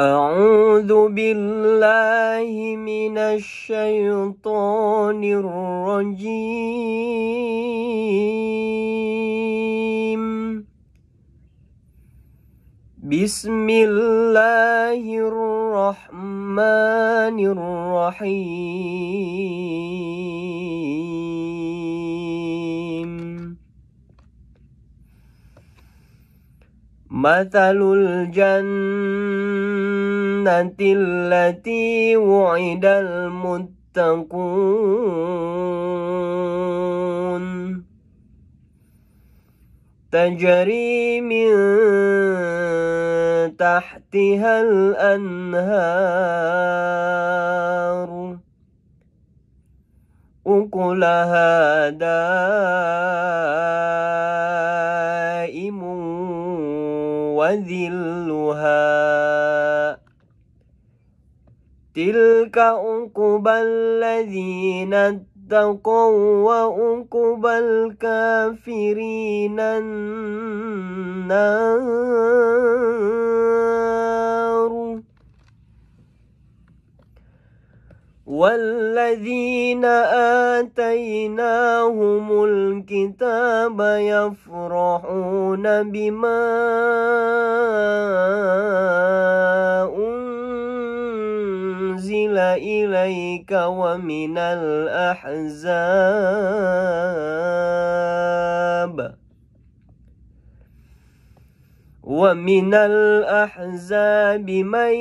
أعوذ بالله من الشيطان الرجيم بسم الله الرحمن الرحيم مثل الجنة الجنة التي وعد المتقون تجري من تحتها الأنهار أكلها دائم وذلها تلك عقبى الذين اتقوا وعقبى الكافرين النار والذين آتيناهم الكتاب يفرحون بما أنزل أنزل إليك ومن الأحزاب ومن الأحزاب من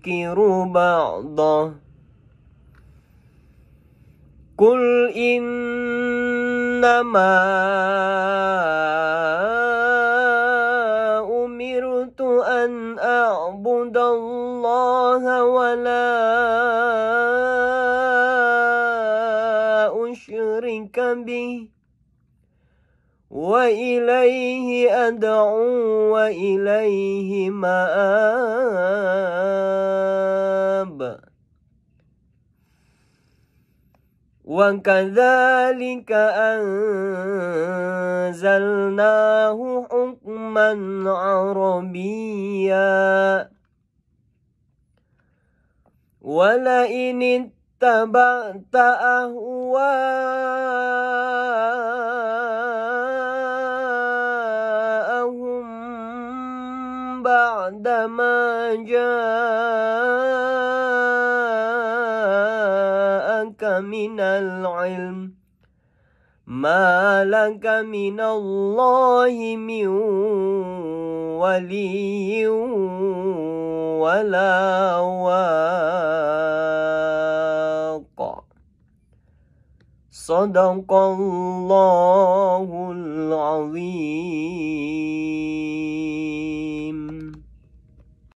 ينكر بعضه قل إنما اعبد الله ولا أشرك به وإليه أدعو وإليه مآب وكذلك أنزلناه حكما عربيا ولئن اتبعت أهواءهم بعدما جاءوا من العلم ما لك من الله من ولي ولا واق صدق الله